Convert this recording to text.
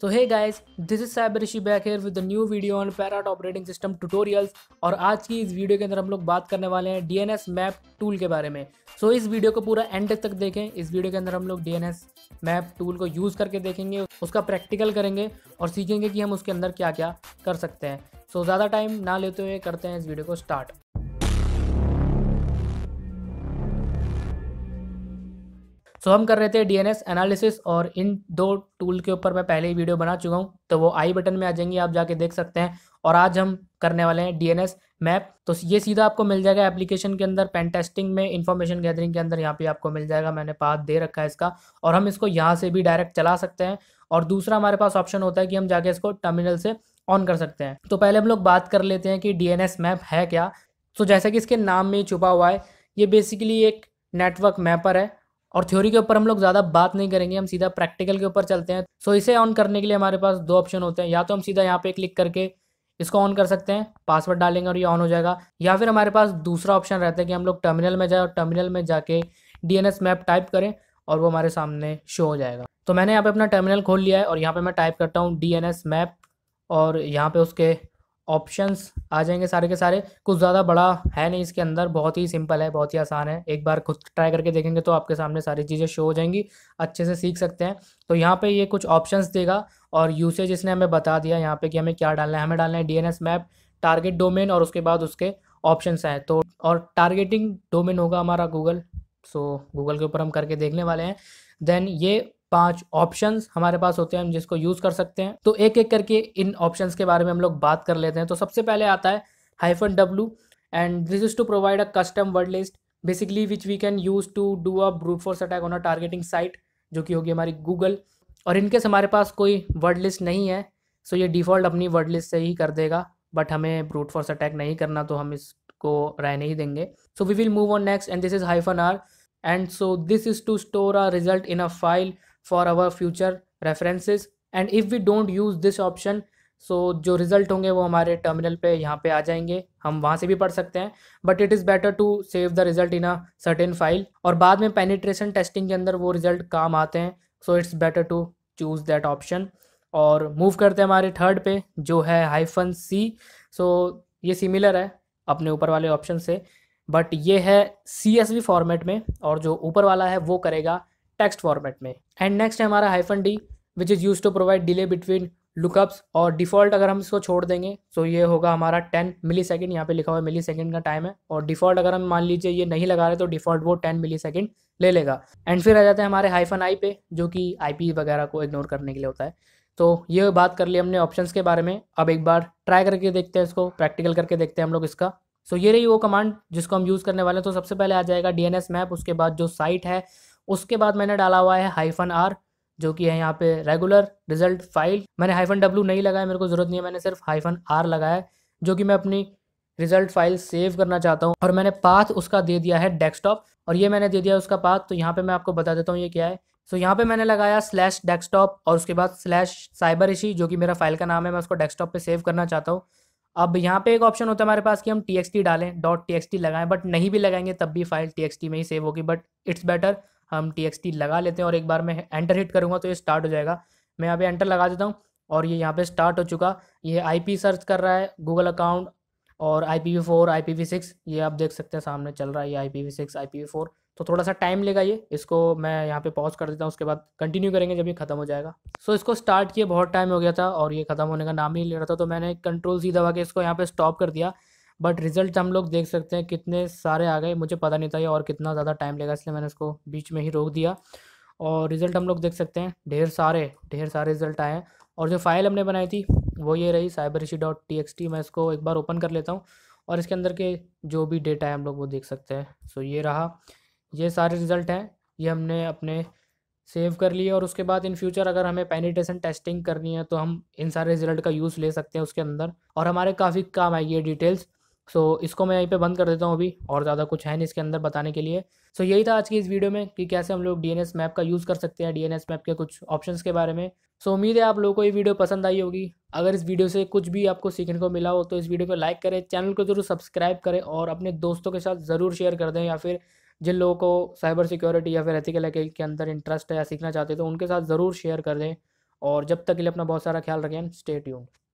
तो hey guys this is cyber Rishi back here with new video on Parrot operating system tutorials और आज की इस वीडियो के अंदर हम लोग बात करने वाले हैं डीएनएस मैप टूल के बारे में सो so, इस वीडियो को पूरा एंड तक देखें इस वीडियो के अंदर हम लोग डीएनएस मैप टूल को यूज़ करके देखेंगे उसका प्रैक्टिकल करेंगे और सीखेंगे कि हम उसके अंदर क्या क्या कर सकते हैं सो so, ज़्यादा टाइम ना लेते हुए करते हैं इस वीडियो को स्टार्ट सो हम कर रहे थे डीएनएस एनालिसिस और इन दो टूल के ऊपर मैं पहले ही वीडियो बना चुका हूँ तो वो आई बटन में आ जाएंगी आप जाके देख सकते हैं और आज हम करने वाले हैं डीएनएस मैप तो ये सीधा आपको मिल जाएगा एप्लीकेशन के अंदर पेन टेस्टिंग में इन्फॉर्मेशन गैदरिंग के अंदर यहाँ पे आपको मिल जाएगा मैंने पाथ दे रखा है इसका और हम इसको यहाँ से भी डायरेक्ट चला सकते हैं और दूसरा हमारे पास ऑप्शन होता है कि हम जाके इसको टर्मिनल से ऑन कर सकते हैं तो पहले हम लोग बात कर लेते हैं कि डीएनएस मैप है क्या तो जैसा कि इसके नाम में छुपा हुआ है ये बेसिकली एक नेटवर्क मैपर है और थ्योरी के ऊपर हम लोग ज़्यादा बात नहीं करेंगे हम सीधा प्रैक्टिकल के ऊपर चलते हैं सो इसे ऑन करने के लिए हमारे पास दो ऑप्शन होते हैं या तो हम सीधा यहाँ पे क्लिक करके इसको ऑन कर सकते हैं पासवर्ड डालेंगे और ये ऑन हो जाएगा या फिर हमारे पास दूसरा ऑप्शन रहता है कि हम लोग टर्मिनल में जाए और टर्मिनल में जाके डी मैप टाइप करें और वो हमारे सामने शो हो जाएगा तो मैंने यहाँ पे अपना टर्मिनल खोल लिया है और यहाँ पे मैं टाइप करता हूँ डी मैप और यहाँ पे उसके ऑप्शंस आ जाएंगे सारे के सारे कुछ ज़्यादा बड़ा है नहीं इसके अंदर बहुत ही सिंपल है बहुत ही आसान है एक बार खुद ट्राई करके देखेंगे तो आपके सामने सारी चीज़ें शो हो जाएंगी अच्छे से सीख सकते हैं तो यहाँ पे ये कुछ ऑप्शंस देगा और यूसेज इसने हमें बता दिया यहाँ पे कि हमें क्या डालना है हमें डालना है डी मैप टारगेट डोमेन और उसके बाद उसके ऑप्शन हैं तो और टारगेटिंग डोमेन होगा हमारा गूगल सो गूगल के ऊपर हम करके देखने वाले हैं देन ये पांच ऑप्शंस हमारे पास होते हैं हम जिसको यूज कर सकते हैं तो एक एक करके इन ऑप्शंस के बारे में हम लोग बात कर लेते हैं तो सबसे पहले आता है hyphen W and this is to provide a custom word list basically which we can use to do a brute force attack on a targeting site जो कि होगी हमारी गूगल और इनके से हमारे पास कोई वर्ड लिस्ट नहीं है सो ये डिफ़ॉल्ट अपनी वर्ड लिस्ट से ही कर देगा बट हमें ब्रूट फोर्स अटैक नहीं करना तो हम इसको रहने ही देंगे so we will move on next and this is hyphen R and so this is to store a result in a file for our future references and if we don't use this option so जो result होंगे वो हमारे terminal पे यहाँ पे आ जाएंगे हम वहाँ से भी पढ़ सकते हैं but it is better to save the result in a certain file और बाद में पेनिट्रेशन टेस्टिंग के अंदर वो रिज़ल्ट काम आते हैं so it's better to choose that option और मूव करते हैं हमारे थर्ड पे जो है हाइफन सी सो ये सिमिलर है अपने ऊपर वाले ऑप्शन से बट ये है सी एस वी फॉर्मेट में और जो ऊपर वाला है वो करेगा टेक्स्ट फॉर्मेट में एंड नेक्स्ट है हमारा hyphen D which is use to provide delay between lookups और डिफ़ॉल्ट अगर हम इसको छोड़ देंगे तो ये होगा हमारा टेन मिली सेकेंड यहाँ पे लिखा हुआ है मिली सेकेंड का टाइम है और डिफ़ॉल्ट अगर हम मान लीजिए ये नहीं लगा रहे तो डिफ़ॉल्ट वो टेन मिली सेकेंड ले लेगा एंड फिर आ जाते हैं हमारे हाइफन आई पे जो कि आई पी वगैरह को इग्नोर करने के लिए होता है तो ये बात कर ली हमने ऑप्शंस के बारे में अब एक बार ट्राई करके देखते हैं इसको प्रैक्टिकल करके देखते हैं हम लोग इसका सो so, ये रही वो कमांड जिसको हम यूज़ करने वाले हैं तो सबसे पहले आ जाएगा डी मैप उसके बाद जो साइट है उसके बाद मैंने डाला हुआ है हाइफन आर जो कि है यहाँ पे रेगुलर रिजल्ट फाइल मैंने हाइफन डब्ल्यू नहीं लगाया मेरे को ज़रूरत नहीं है मैंने सिर्फ हाइफन आर लगाया जो कि मैं अपनी रिजल्ट फाइल सेव करना चाहता हूँ और मैंने पाथ उसका दे दिया है डेस्कटॉप और ये मैंने दे दिया उसका पाथ तो यहाँ पे मैं आपको बता देता हूँ ये क्या है सो so, यहाँ पे मैंने लगाया स्लैश डेस्कटॉप और उसके बाद स्लैश साइबर इशी जो कि मेरा फाइल का नाम है मैं उसको डेस्कटॉप पे सेव करना चाहता हूँ अब यहाँ पे एक ऑप्शन होता है हमारे पास कि हम टी डालें डॉट टी लगाएं बट नहीं भी लगाएंगे तब भी फाइल टी में ही सेव होगी बट इट्स बेटर हम टी लगा लेते हैं और एक बार मैं एंटर हिट करूँगा तो ये स्टार्ट हो जाएगा मैं यहाँ पे एंटर लगा देता हूँ और ये यहाँ पे स्टार्ट हो चुका ये पी सर्च कर रहा है गूगल अकाउंट और I P V four I P V six ये आप देख सकते हैं सामने चल रहा है ये I P V six I P V four तो थोड़ा सा टाइम लेगा ये इसको मैं यहाँ पे पॉज कर देता हूँ उसके बाद कंटिन्यू करेंगे जब ये ख़त्म हो जाएगा सो so, इसको स्टार्ट किए बहुत टाइम हो गया था और ये ख़त्म होने का नाम ही ले रहा था तो मैंने कंट्रोल सी दबा के इसको यहाँ पे स्टॉप कर दिया बट रिजल्ट हम लोग देख सकते हैं कितने सारे आ गए मुझे पता नहीं था ये और कितना ज़्यादा टाइम लेगा इसलिए मैंने उसको बीच में ही रोक दिया और रिज़ल्ट हम लोग देख सकते हैं ढेर सारे ढेर सारे रिज़ल्ट आए हैं और जो फाइल हमने बनाई थी वो ये रही cyber Rishi dot T X T मैं इसको एक बार ओपन कर लेता हूँ और इसके अंदर के जो भी डेटा है हम लोग वो देख सकते हैं सो ये रहा ये सारे रिज़ल्ट हैं ये हमने अपने सेव कर लिए और उसके बाद इन फ्यूचर अगर हमें पेनिटेशन टेस्टिंग करनी है तो हम इन सारे रिजल्ट का यूज़ ले सकते हैं उसके अंदर और हमारे काफ़ी काम आएगी ये डिटेल्स सो so, इसको मैं यहीं पे बंद कर देता हूँ अभी और ज़्यादा कुछ है नहीं इसके अंदर बताने के लिए सो so, यही था आज की इस वीडियो में कि कैसे हम लोग डी मैप का यूज़ कर सकते हैं डी मैप के कुछ ऑप्शंस के बारे में सो so, उम्मीद है आप लोगों को ये वीडियो पसंद आई होगी अगर इस वीडियो से कुछ भी आपको सीखने को मिला हो तो इस वीडियो को लाइक करें चैनल को ज़रूर सब्सक्राइब करें और अपने दोस्तों के साथ ज़रूर शेयर कर दें या फिर जिन लोगों को साइबर सिक्योरिटी या फिर एथिकल हैकिंग के अंदर इंटरेस्ट है या सीखना चाहते हैं तो उनके साथ ज़रूर शेयर कर दें और जब तक के लिए अपना बहुत सारा ख्याल रखें स्टेट ट्यून्ड